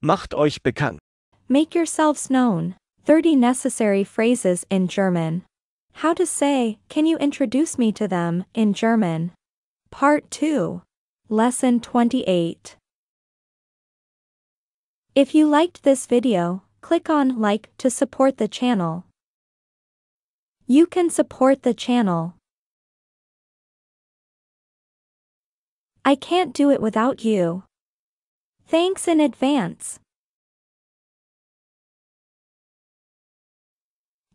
Macht euch bekannt. Make yourselves known. 30 necessary phrases in German. How to say, can you introduce me to them, in German? Part 2. Lesson 28. If you liked this video, click on like to support the channel. You can support the channel. I can't do it without you. Thanks in advance.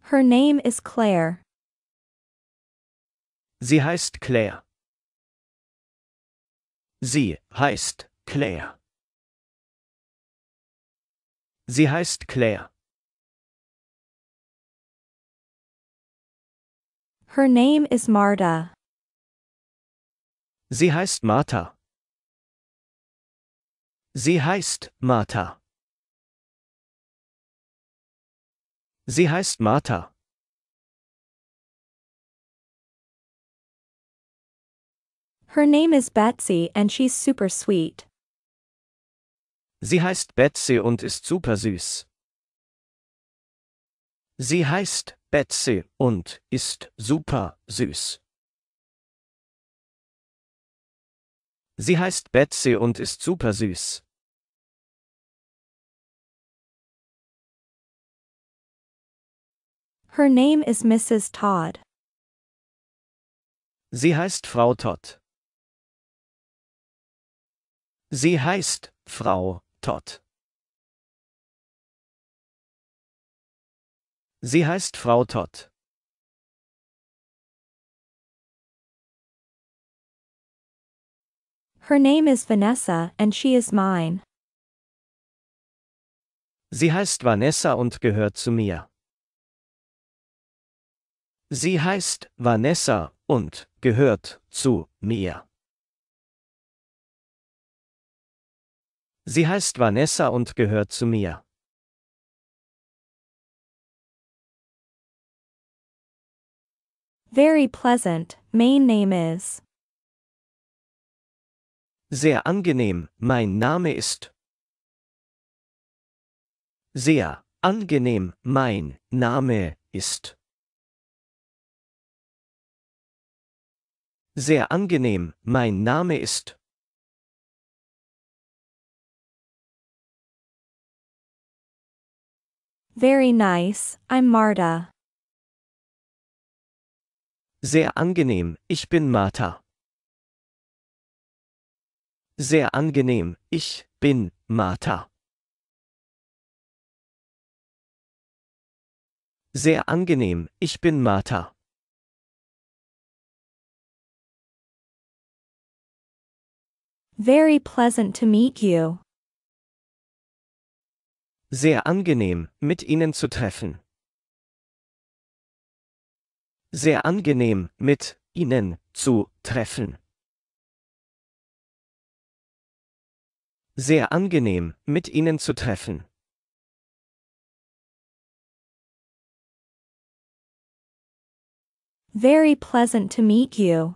Her name is Claire. Sie heißt Claire. Sie heißt Claire. Sie heißt Claire. Her name is Marta. Sie heißt Martha. Sie heißt Martha. Sie heißt Martha. Her name is Betsy and she's super sweet. Sie heißt Betsy und ist super süß. Sie heißt Betsy und ist super süß. Sie heißt Betsy und ist super süß. Her name is Mrs. Todd. Sie heißt Frau Todd. Sie heißt Frau Todd. Sie heißt Frau Todd. Her name is Vanessa and she is mine. Sie heißt Vanessa und gehört zu mir. Sie heißt Vanessa und gehört zu mir. Sie heißt Vanessa und gehört zu mir. Very pleasant, main name is. Sehr angenehm, mein Name ist. Sehr angenehm, mein Name ist. Sehr angenehm, mein Name ist. Very nice, I'm Marta. Sehr angenehm, ich bin Marta. Sehr angenehm, ich bin Martha. Sehr angenehm, ich bin Martha. Very pleasant to meet you. Sehr angenehm, mit Ihnen zu treffen. Sehr angenehm, mit Ihnen zu treffen. Sehr angenehm, mit Ihnen zu treffen. Very pleasant to meet you.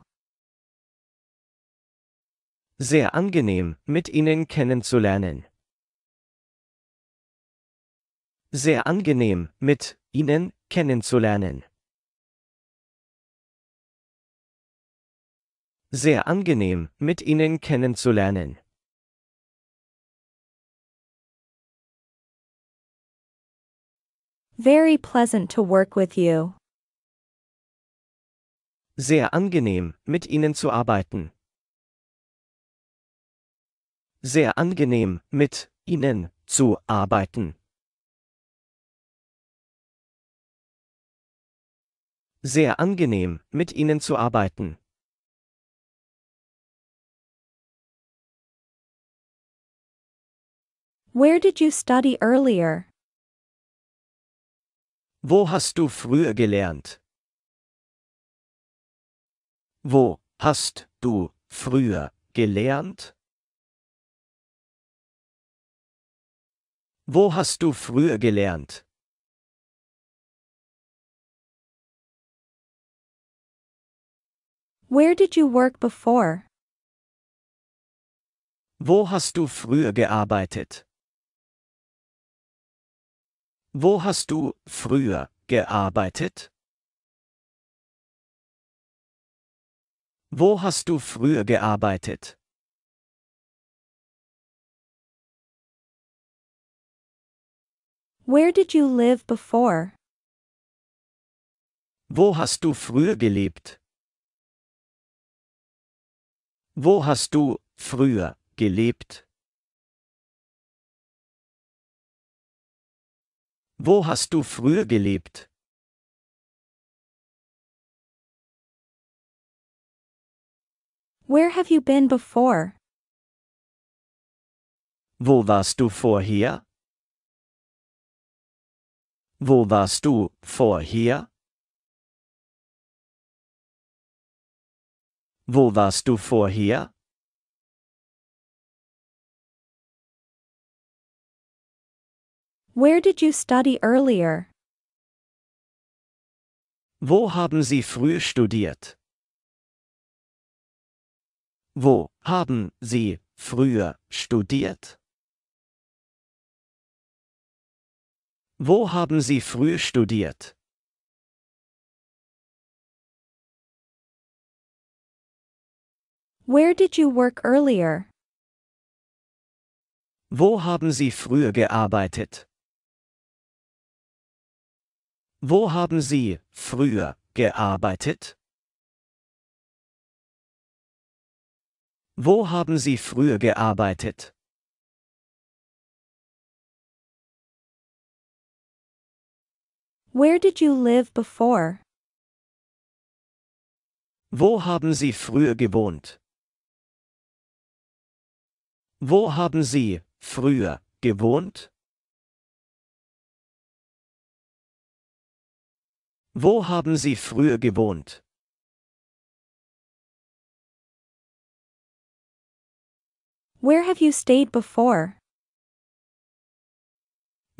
Sehr angenehm, mit Ihnen kennenzulernen. Sehr angenehm, mit Ihnen kennenzulernen. Sehr angenehm, mit Ihnen kennenzulernen. Very pleasant to work with you. Sehr angenehm, mit Ihnen zu arbeiten. Sehr angenehm, mit Ihnen zu arbeiten. Sehr angenehm, mit Ihnen zu arbeiten. Where did you study earlier? Wo hast du früher gelernt? Wo hast du früher gelernt? Wo hast du früher gelernt? Where did you work before? Wo hast du früher gearbeitet? Wo hast du früher gearbeitet? Wo hast du früher gearbeitet? Where did you live before? Wo hast du früher gelebt? Wo hast du früher gelebt? Wo hast du früher gelebt? Where have you been before? Wo warst du vorher? Wo warst du vorher? Wo warst du vorher? Where did you study earlier? Wo haben Sie früh studiert? Wo haben Sie früher studiert? Wo haben Sie früh studiert? Where did you work earlier? Wo haben Sie früher gearbeitet? Wo haben Sie früher gearbeitet? Wo haben Sie früher gearbeitet? Where did you live before? Wo haben Sie früher gewohnt? Wo haben Sie früher gewohnt? Wo haben Sie früher gewohnt? Where have you stayed before?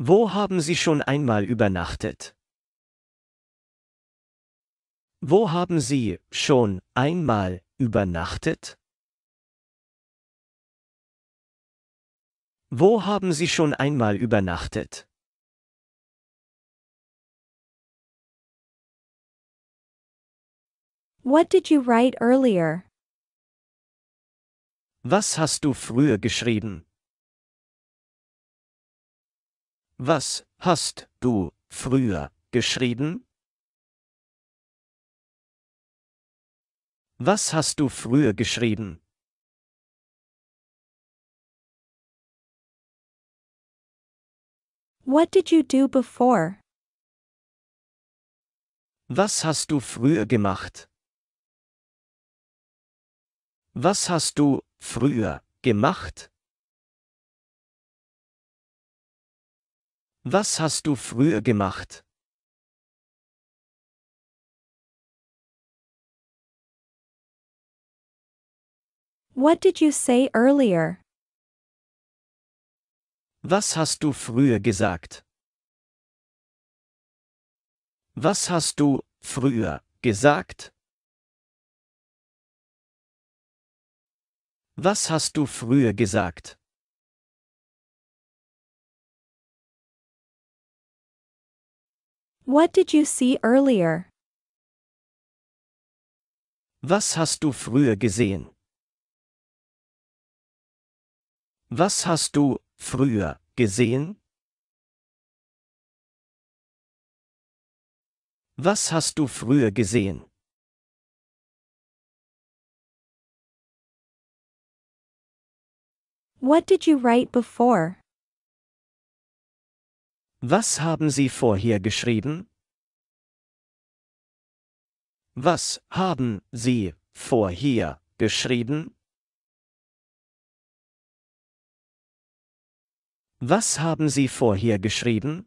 Wo haben Sie schon einmal übernachtet? Wo haben Sie schon einmal übernachtet? Wo haben Sie schon einmal übernachtet? What did you write earlier? Was hast du früher geschrieben? Was hast du früher geschrieben? Was hast du früher geschrieben? What did you do before? Was hast du früher gemacht? Was hast du früher gemacht? Was hast du früher gemacht? What did you say earlier? Was hast du früher gesagt? Was hast du früher gesagt? Was hast du früher gesagt? What did you see earlier? Was hast du früher gesehen? Was hast du früher gesehen? Was hast du früher gesehen? What did you write before? Was haben Sie vorher geschrieben? Was haben Sie vorher geschrieben? Was haben Sie vorher geschrieben?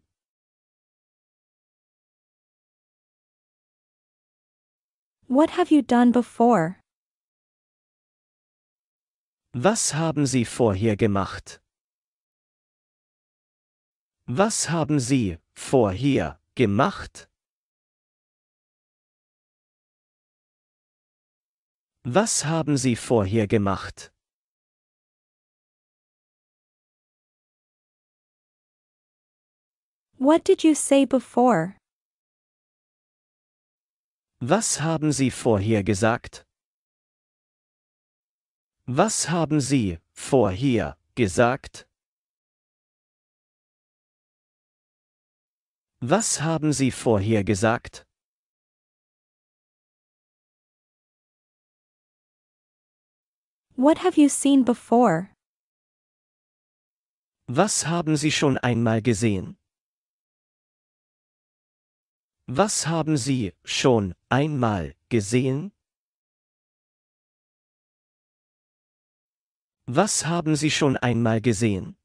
What have you done before? Was haben Sie vorher gemacht? Was haben Sie vorher gemacht? Was haben Sie vorher gemacht? What did you say before? Was haben Sie vorher gesagt? Was haben Sie vorher gesagt? Was haben Sie vorher gesagt? What have you seen before? Was haben Sie schon einmal gesehen? Was haben Sie schon einmal gesehen? Was haben Sie schon einmal gesehen?